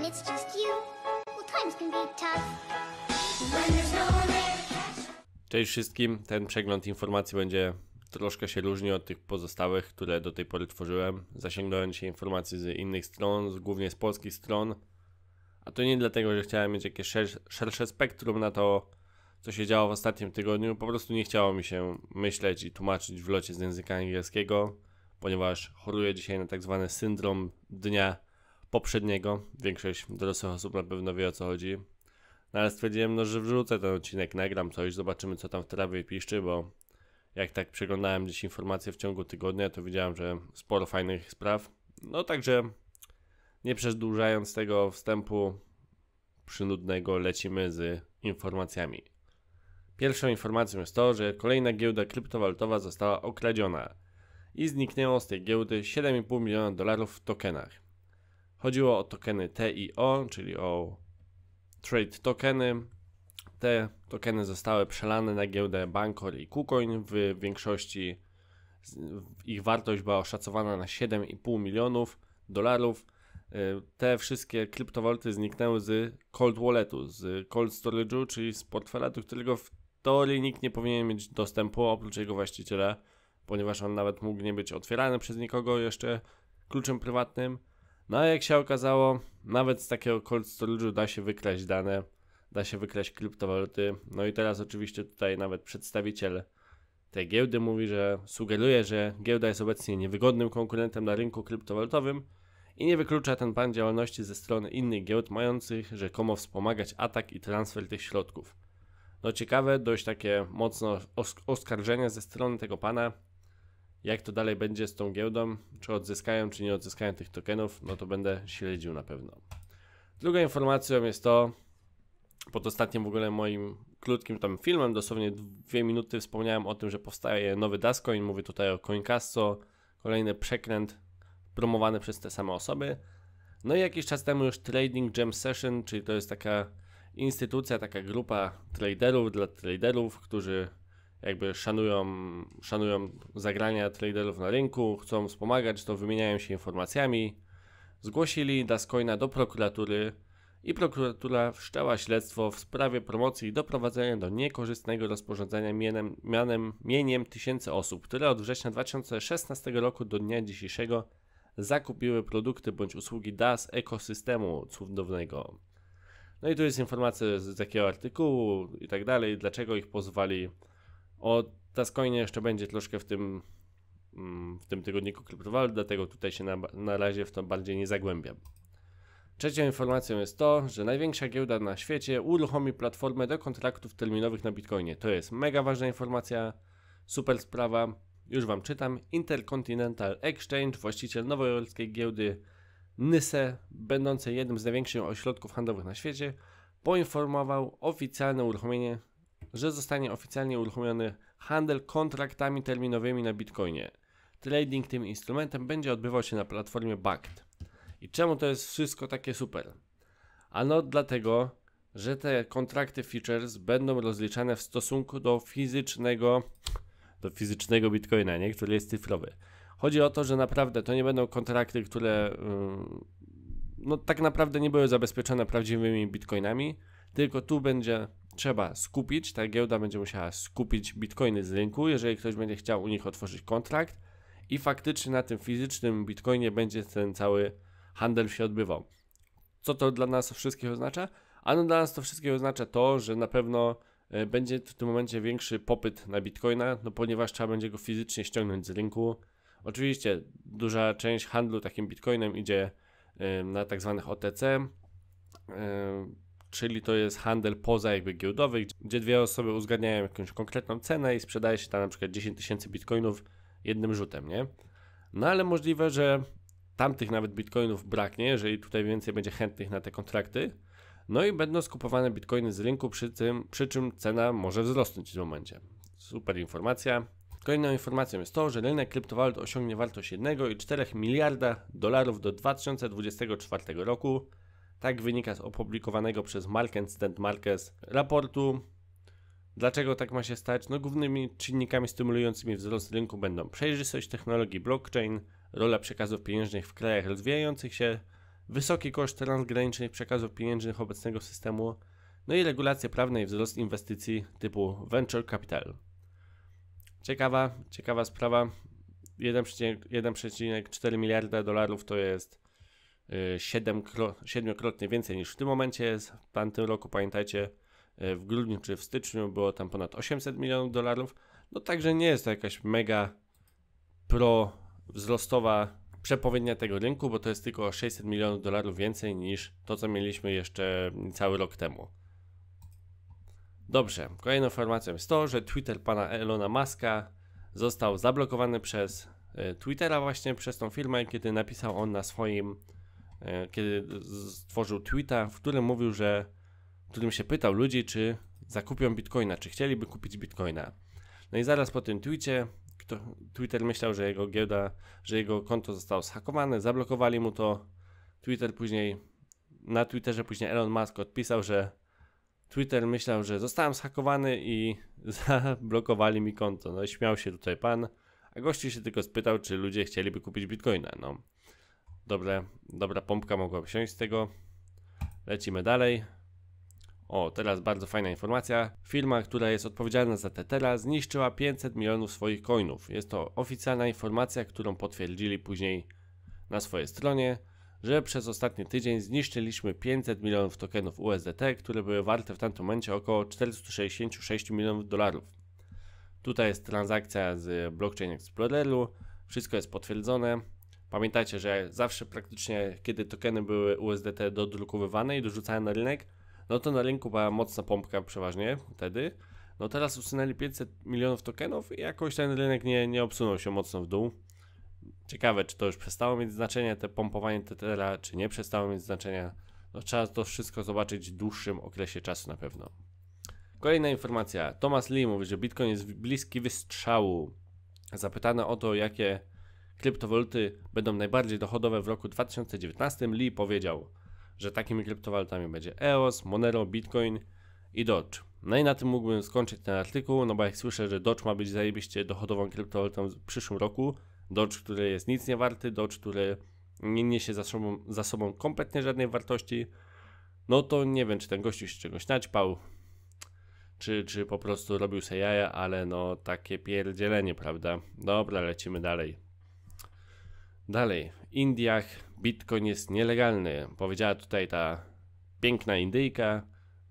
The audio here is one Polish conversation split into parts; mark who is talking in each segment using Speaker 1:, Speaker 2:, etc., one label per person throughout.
Speaker 1: when it's just you, well, times can be tough. No Cześć wszystkim, ten przegląd informacji będzie troszkę się różni od tych pozostałych, które do tej pory tworzyłem. Zasięgnąłem się informacji z innych stron, głównie z polskich stron. A to nie dlatego, że chciałem mieć jakieś szersze spektrum na to, co się działo w ostatnim tygodniu. Po prostu nie chciało mi się myśleć i tłumaczyć w locie z języka angielskiego, ponieważ choruję dzisiaj na tak zwany syndrom dnia poprzedniego. Większość dorosłych osób na pewno wie o co chodzi. No ale stwierdziłem, no, że wrzucę ten odcinek, nagram coś, zobaczymy co tam w trawie piszczy, bo jak tak przeglądałem gdzieś informacje w ciągu tygodnia, to widziałem, że sporo fajnych spraw. No także nie przedłużając tego wstępu przynudnego, lecimy z informacjami. Pierwszą informacją jest to, że kolejna giełda kryptowalutowa została okradziona i zniknęło z tej giełdy 7,5 miliona dolarów w tokenach. Chodziło o tokeny TIO, czyli o trade tokeny. Te tokeny zostały przelane na giełdę Bancor i KuCoin. W większości ich wartość była oszacowana na 7,5 milionów dolarów. Y, te wszystkie kryptowaluty zniknęły z cold walletu, z cold storage'u, czyli z portfela, do którego w teorii nikt nie powinien mieć dostępu oprócz jego właściciela, ponieważ on nawet mógł nie być otwierany przez nikogo jeszcze kluczem prywatnym. No a jak się okazało, nawet z takiego cold storage'u da się wykraść dane, da się wykraść kryptowaluty. No i teraz oczywiście tutaj nawet przedstawiciel tej giełdy mówi, że sugeruje, że giełda jest obecnie niewygodnym konkurentem na rynku kryptowalutowym i nie wyklucza ten pan działalności ze strony innych giełd mających rzekomo wspomagać atak i transfer tych środków. No ciekawe, dość takie mocno oskarżenia ze strony tego pana, jak to dalej będzie z tą giełdą, czy odzyskają, czy nie odzyskają tych tokenów, no to będę śledził na pewno. Druga informacją jest to, pod ostatnim w ogóle moim krótkim tam filmem, dosłownie dwie minuty, wspomniałem o tym, że powstaje nowy Dascoin, mówię tutaj o Coincasso, kolejny przekręt promowany przez te same osoby. No i jakiś czas temu już Trading Jam Session, czyli to jest taka instytucja, taka grupa traderów dla traderów, którzy jakby szanują, szanują zagrania traderów na rynku, chcą wspomagać, to wymieniają się informacjami. Zgłosili Dascoina do prokuratury i prokuratura wszczęła śledztwo w sprawie promocji i doprowadzenia do niekorzystnego rozporządzenia mianem, mianem, mieniem tysięcy osób, które od września 2016 roku do dnia dzisiejszego zakupiły produkty bądź usługi DAS ekosystemu cudownego. No i tu jest informacja z takiego artykułu i tak dalej, dlaczego ich pozwali o Tascoinie jeszcze będzie troszkę w tym, mm, w tym tygodniku kryptowalut, dlatego tutaj się na, na razie w to bardziej nie zagłębiam. Trzecią informacją jest to, że największa giełda na świecie uruchomi platformę do kontraktów terminowych na Bitcoinie. To jest mega ważna informacja, super sprawa. Już Wam czytam. Intercontinental Exchange, właściciel nowojorskiej giełdy NYSE, będącej jednym z największych ośrodków handlowych na świecie, poinformował oficjalne uruchomienie że zostanie oficjalnie uruchomiony handel kontraktami terminowymi na Bitcoinie. Trading tym instrumentem będzie odbywał się na platformie BACT. I czemu to jest wszystko takie super? Ano dlatego, że te kontrakty futures będą rozliczane w stosunku do fizycznego do fizycznego bitcoina, nie? który jest cyfrowy. Chodzi o to, że naprawdę to nie będą kontrakty, które mm, no, tak naprawdę nie były zabezpieczone prawdziwymi bitcoinami, tylko tu będzie trzeba skupić, ta giełda będzie musiała skupić bitcoiny z rynku, jeżeli ktoś będzie chciał u nich otworzyć kontrakt i faktycznie na tym fizycznym bitcoinie będzie ten cały handel się odbywał. Co to dla nas wszystkich oznacza? Ano dla nas to wszystkich oznacza to, że na pewno e, będzie w tym momencie większy popyt na bitcoina, no ponieważ trzeba będzie go fizycznie ściągnąć z rynku. Oczywiście duża część handlu takim bitcoinem idzie e, na tak zwanych OTC e, czyli to jest handel poza jakby giełdowy, gdzie dwie osoby uzgadniają jakąś konkretną cenę i sprzedaje się tam na przykład 10 tysięcy bitcoinów jednym rzutem, nie? No ale możliwe, że tamtych nawet bitcoinów braknie, jeżeli tutaj więcej będzie chętnych na te kontrakty. No i będą skupowane bitcoiny z rynku, przy, tym, przy czym cena może wzrosnąć w momencie. Super informacja. Kolejną informacją jest to, że rynek kryptowalut osiągnie wartość 1,4 miliarda dolarów do 2024 roku. Tak wynika z opublikowanego przez Markens Stent Marquez raportu. Dlaczego tak ma się stać? No głównymi czynnikami stymulującymi wzrost rynku będą przejrzystość technologii blockchain, rola przekazów pieniężnych w krajach rozwijających się, wysoki koszt transgranicznych przekazów pieniężnych obecnego systemu, no i regulacje prawne i wzrost inwestycji typu venture capital. Ciekawa, ciekawa sprawa. 1,4 miliarda dolarów to jest Y, siedmiokrotnie więcej niż w tym momencie. W tamtym roku, pamiętajcie, y, w grudniu czy w styczniu było tam ponad 800 milionów dolarów. No także nie jest to jakaś mega pro wzrostowa przepowiednia tego rynku, bo to jest tylko 600 milionów dolarów więcej niż to, co mieliśmy jeszcze cały rok temu. Dobrze, kolejną informacją jest to, że Twitter pana Elona Muska został zablokowany przez y, Twittera właśnie przez tą firmę, kiedy napisał on na swoim E, kiedy stworzył tweeta, w którym mówił, że w którym się pytał ludzi, czy zakupią bitcoina, czy chcieliby kupić bitcoina. No i zaraz po tym tweetie Twitter myślał, że jego giełda, że jego konto zostało zhakowane, zablokowali mu to. Twitter później, na Twitterze później Elon Musk odpisał, że Twitter myślał, że zostałem zhakowany i zablokowali mi konto. No i śmiał się tutaj pan, a gościu się tylko spytał, czy ludzie chcieliby kupić bitcoina. No. Dobre, dobra pompka mogłaby siąść z tego. Lecimy dalej. O, teraz bardzo fajna informacja. Firma, która jest odpowiedzialna za Tetera, zniszczyła 500 milionów swoich coinów. Jest to oficjalna informacja, którą potwierdzili później na swojej stronie, że przez ostatni tydzień zniszczyliśmy 500 milionów tokenów USDT, które były warte w tamtym momencie około 466 milionów dolarów. Tutaj jest transakcja z Blockchain Exploreru, wszystko jest potwierdzone. Pamiętajcie, że zawsze praktycznie, kiedy tokeny były USDT dodrukowywane i dorzucane na rynek, no to na rynku była mocna pompka przeważnie wtedy. No teraz usunęli 500 milionów tokenów i jakoś ten rynek nie, nie obsunął się mocno w dół. Ciekawe, czy to już przestało mieć znaczenie, te pompowanie Tethera, czy nie przestało mieć znaczenia. No, trzeba to wszystko zobaczyć w dłuższym okresie czasu na pewno. Kolejna informacja. Thomas Lee mówi, że Bitcoin jest bliski wystrzału. Zapytany o to, jakie kryptowaluty będą najbardziej dochodowe w roku 2019, Lee powiedział, że takimi kryptowalutami będzie EOS, Monero, Bitcoin i Doge. No i na tym mógłbym skończyć ten artykuł, no bo jak słyszę, że Doge ma być zajebiście dochodową kryptowalutą w przyszłym roku, Doge, który jest nic nie warty, Doge, który nie niesie za sobą, za sobą kompletnie żadnej wartości, no to nie wiem, czy ten gościu się czegoś naćpał, czy, czy po prostu robił sobie jaja, ale no takie pierdzielenie, prawda? Dobra, lecimy dalej. Dalej, w Indiach Bitcoin jest nielegalny. Powiedziała tutaj ta piękna Indyjka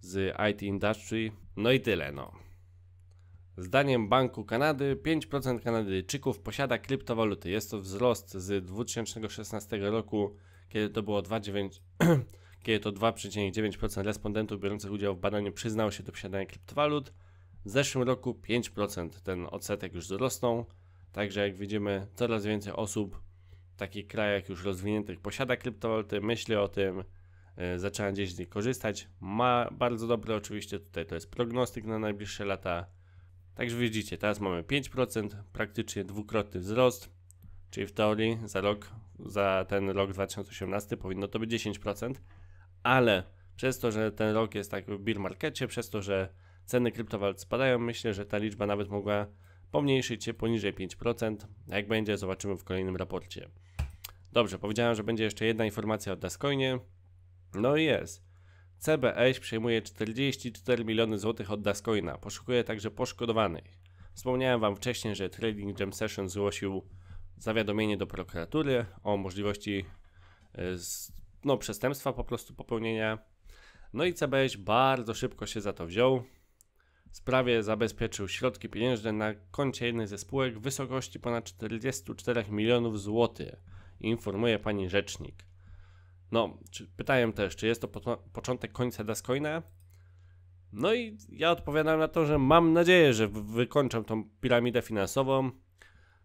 Speaker 1: z IT Industry. No i tyle, no. Zdaniem Banku Kanady 5% Kanadyjczyków posiada kryptowaluty. Jest to wzrost z 2016 roku, kiedy to było 2,9 kiedy to 2,9% respondentów biorących udział w badaniu przyznało się do posiadania kryptowalut. W zeszłym roku 5% ten odsetek już wzrosnął. Także jak widzimy, coraz więcej osób takich krajach już rozwiniętych posiada kryptowaluty, myśli o tym, e, zaczyna gdzieś z nich korzystać. Ma bardzo dobre oczywiście tutaj to jest prognostyk na najbliższe lata. Także widzicie, teraz mamy 5%, praktycznie dwukrotny wzrost, czyli w teorii za rok, za ten rok 2018 powinno to być 10%, ale przez to, że ten rok jest tak w bear markecie, przez to, że ceny kryptowalut spadają, myślę, że ta liczba nawet mogła pomniejszyć się poniżej 5%. Jak będzie, zobaczymy w kolejnym raporcie. Dobrze, powiedziałem, że będzie jeszcze jedna informacja o Dascoinie. No i jest. CBS przejmuje 44 miliony złotych od Dascoina. Poszukuje także poszkodowanych. Wspomniałem Wam wcześniej, że Trading Jam Session zgłosił zawiadomienie do prokuratury o możliwości e, no, przestępstwa po prostu popełnienia. No i CBS bardzo szybko się za to wziął. Sprawie zabezpieczył środki pieniężne na koncie jednej ze spółek w wysokości ponad 44 milionów złotych informuje pani rzecznik. No, czy, pytałem też, czy jest to po, początek końca Dascoina? No i ja odpowiadam na to, że mam nadzieję, że wykończę tą piramidę finansową.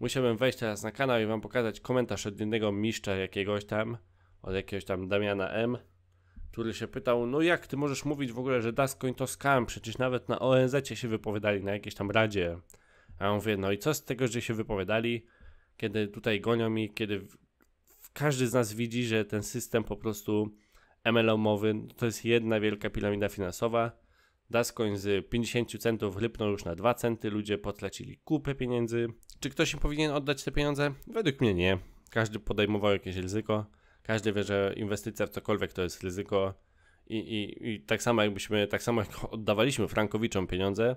Speaker 1: Musiałem wejść teraz na kanał i wam pokazać komentarz od jednego mistrza jakiegoś tam, od jakiegoś tam Damiana M., który się pytał, no jak ty możesz mówić w ogóle, że Dascoin to skam, przecież nawet na ONZ się wypowiadali, na jakiejś tam radzie. A on ja mówię, no i co z tego, że się wypowiadali, kiedy tutaj gonią mi, kiedy każdy z nas widzi, że ten system po prostu MLM-owy to jest jedna wielka piramida finansowa. Daskoń z 50 centów lipną już na 2 centy, ludzie potracili kupę pieniędzy. Czy ktoś im powinien oddać te pieniądze? Według mnie nie. Każdy podejmował jakieś ryzyko. Każdy wie, że inwestycja w cokolwiek to jest ryzyko. I, i, i tak samo jakbyśmy, tak samo jak oddawaliśmy Frankowiczom pieniądze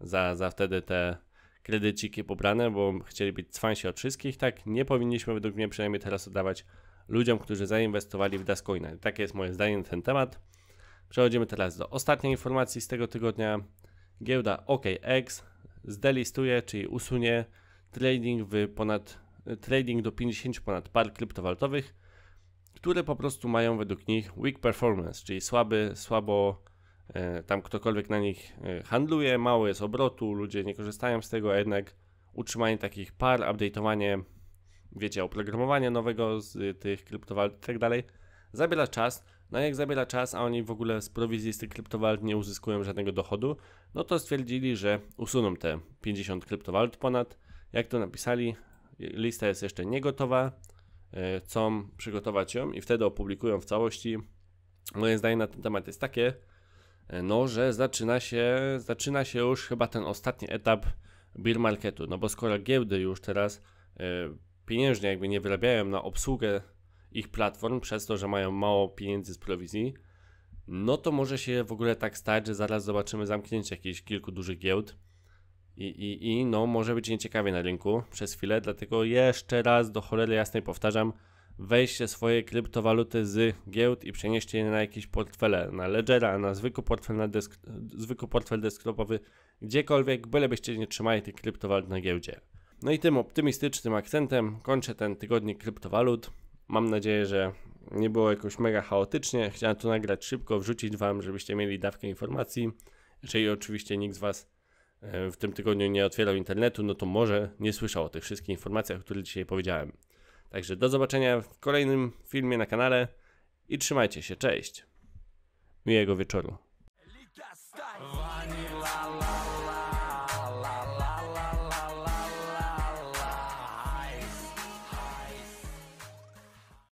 Speaker 1: za, za wtedy te kredyciki pobrane, bo chcieli być cwansi od wszystkich, tak? Nie powinniśmy według mnie przynajmniej teraz oddawać ludziom, którzy zainwestowali w Dascoina. Takie jest moje zdanie na ten temat. Przechodzimy teraz do ostatniej informacji z tego tygodnia. Giełda OKX zdelistuje, czyli usunie trading w ponad trading do 50 ponad par kryptowalutowych, które po prostu mają według nich weak performance, czyli słaby, słabo E, tam ktokolwiek na nich e, handluje, mało jest obrotu, ludzie nie korzystają z tego, a jednak utrzymanie takich par, update'owanie, wiecie, oprogramowanie nowego z y, tych kryptowalut i tak dalej, zabiera czas. No jak zabiera czas, a oni w ogóle z prowizji z tych kryptowalut nie uzyskują żadnego dochodu, no to stwierdzili, że usuną te 50 kryptowalut ponad. Jak to napisali, y, lista jest jeszcze niegotowa, e, chcą przygotować ją i wtedy opublikują w całości. Moje zdanie na ten temat jest takie, E, no, że zaczyna się, zaczyna się już chyba ten ostatni etap beer marketu, no bo skoro giełdy już teraz e, pieniężnie jakby nie wyrabiają na obsługę ich platform przez to, że mają mało pieniędzy z prowizji, no to może się w ogóle tak stać, że zaraz zobaczymy zamknięcie jakichś kilku dużych giełd i, i, i no może być nieciekawie na rynku przez chwilę, dlatego jeszcze raz do cholery jasnej powtarzam, weźcie swoje kryptowaluty z giełd i przenieście je na jakieś portfele, na Ledgera, na zwykły portfel, na desk, zwykły portfel desktopowy, gdziekolwiek, bylebyście nie trzymali tych kryptowalut na giełdzie. No i tym optymistycznym akcentem kończę ten tygodnik kryptowalut. Mam nadzieję, że nie było jakoś mega chaotycznie. Chciałem to nagrać szybko, wrzucić Wam, żebyście mieli dawkę informacji. Jeżeli oczywiście nikt z Was e, w tym tygodniu nie otwierał internetu, no to może nie słyszał o tych wszystkich informacjach, które dzisiaj powiedziałem. Także do zobaczenia w kolejnym filmie na kanale i trzymajcie się, cześć. Miłego wieczoru.